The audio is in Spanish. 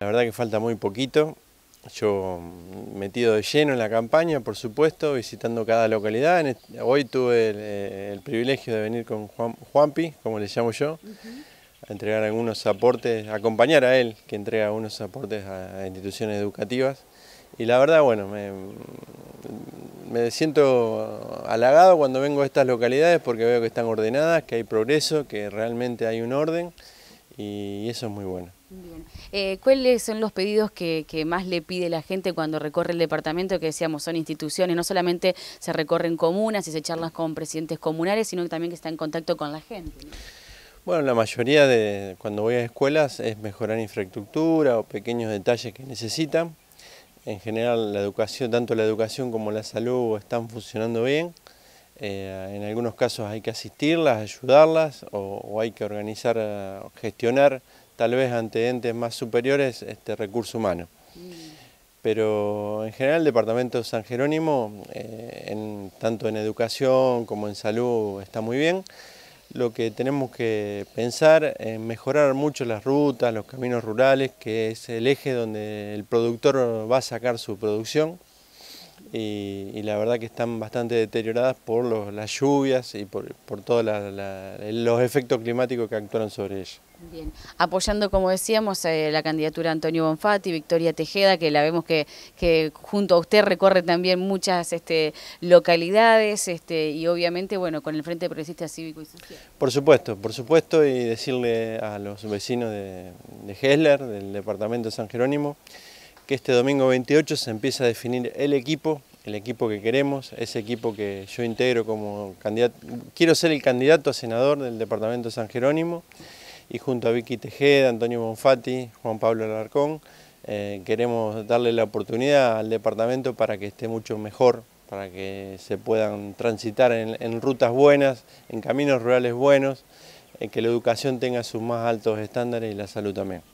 La verdad que falta muy poquito. Yo mm, metido de lleno en la campaña, por supuesto, visitando cada localidad. Hoy tuve eh, el, privilegio de venir con Juan, Juanpi, como le llamo yo, a entregar algunos aportes, acompañar a él, que entrega algunos aportes a, instituciones educativas. Y la verdad, bueno, mm, me siento halagado cuando vengo a estas localidades porque veo que están ordenadas, que hay progreso, que realmente hay un orden y eso es muy bueno. Bien. Eh, ¿Cuáles son los pedidos que, más le pide la gente cuando recorre el departamento? Que decíamos, son instituciones, no solamente se recorren comunas y se charlan con presidentes comunales, sino también que está en contacto con la gente. Bueno, la mayoría de cuando voy a escuelas es mejorar infraestructura o pequeños detalles que necesitan. En general, la educación, tanto la educación como la salud están funcionando bien. Eh, en algunos casos hay que asistirlas, ayudarlas o, o hay que organizar, eh, gestionar tal vez ante entes más superiores, este recurso humano. Pero en general el Departamento San Jerónimo, eh, tanto en educación como en salud, está muy bien. Lo que tenemos que pensar es mejorar mucho las rutas, los caminos rurales, que es el eje donde el productor va a sacar su producción y, la verdad que están bastante deterioradas por las lluvias y por, todos los efectos climáticos que actuaron sobre ellas. Bien. Apoyando, como decíamos, eh, la candidatura de Antonio Bonfatti, Victoria Tejeda, que la vemos que, junto a usted recorre también muchas este, localidades este, y obviamente, bueno, con el Frente Progresista Cívico y Social. Por supuesto, por supuesto, y decirle a los vecinos de, de del departamento de San Jerónimo, que este domingo 28 se empieza a definir el equipo, el equipo que queremos, ese equipo que yo integro como candidato, quiero ser el candidato a senador del departamento de San Jerónimo y junto a Vicky Tejeda, Antonio Bonfatti, Juan Pablo Alarcón, eh, queremos darle la oportunidad al departamento para que esté mucho mejor, para que se puedan transitar en, rutas buenas, en caminos rurales buenos, eh, que la educación tenga sus más altos estándares y la salud también.